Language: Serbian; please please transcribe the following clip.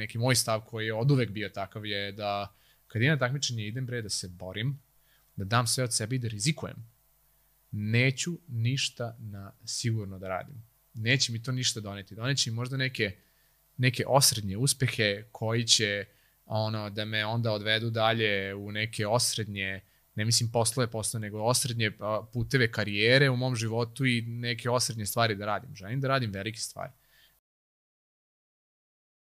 neki moj stav koji je od uvek bio takav je da kad idem na takmičenje idem bre da se borim, da dam sve od sebe i da rizikujem. Neću ništa na sigurno da radim. Neće mi to ništa doneti. Doneće mi možda neke, neke osrednje uspehe koji će ono, da me onda odvedu dalje u neke osrednje, ne mislim poslove, poslove, nego osrednje puteve karijere u mom životu i neke osrednje stvari da radim. Želim da radim velike stvari.